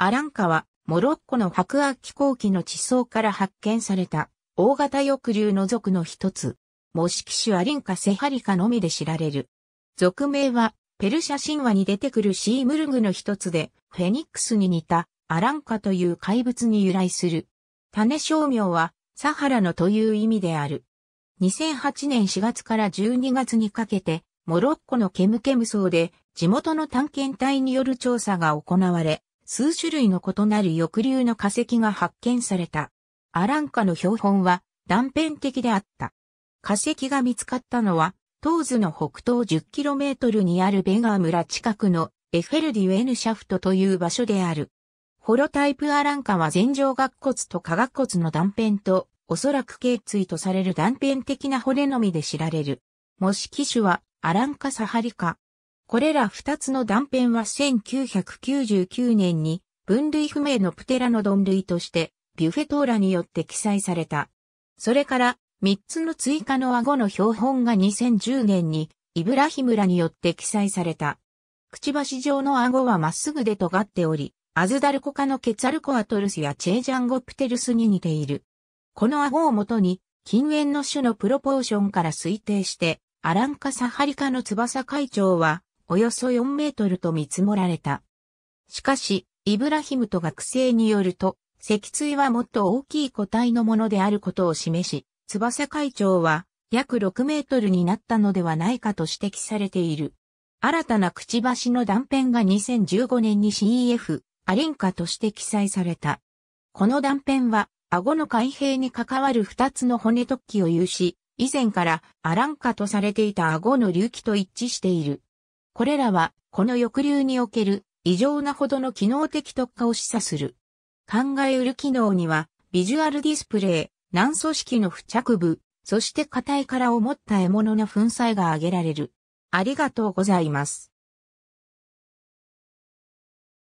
アランカは、モロッコの白亜紀後期の地層から発見された、大型翼竜の属の一つ、模式種アリンカセハリカのみで知られる。属名は、ペルシャ神話に出てくるシームルグの一つで、フェニックスに似た、アランカという怪物に由来する。種商名は、サハラのという意味である。2008年4月から12月にかけて、モロッコのケムケム層で、地元の探検隊による調査が行われ、数種類の異なる抑留の化石が発見された。アランカの標本は断片的であった。化石が見つかったのは、東図の北東 10km にあるベガー村近くのエフェルディウェヌシャフトという場所である。ホロタイプアランカは前上顎骨と下顎骨の断片と、おそらく頸椎とされる断片的な骨のみで知られる。模式種はアランカサハリカ。これら二つの断片は1999年に分類不明のプテラノドン類としてビュフェトーラによって記載された。それから三つの追加の顎の標本が2010年にイブラヒムラによって記載された。くちばし状の顎はまっすぐで尖っており、アズダルコ科のケツァルコアトルスやチェージャンゴプテルスに似ている。この顎をもとに、近縁の種のプロポーションから推定して、アランカサハリカの翼会長は、およそ4メートルと見積もられた。しかし、イブラヒムと学生によると、脊椎はもっと大きい個体のものであることを示し、翼会長は約6メートルになったのではないかと指摘されている。新たなくちばしの断片が2015年に CEF、アリンカとして記載された。この断片は、顎の開閉に関わる2つの骨突起を有し、以前からアランカとされていた顎の隆起と一致している。これらは、この抑留における異常なほどの機能的特化を示唆する。考えうる機能には、ビジュアルディスプレイ、軟組織の付着部、そして硬い殻を持った獲物の粉砕が挙げられる。ありがとうございます。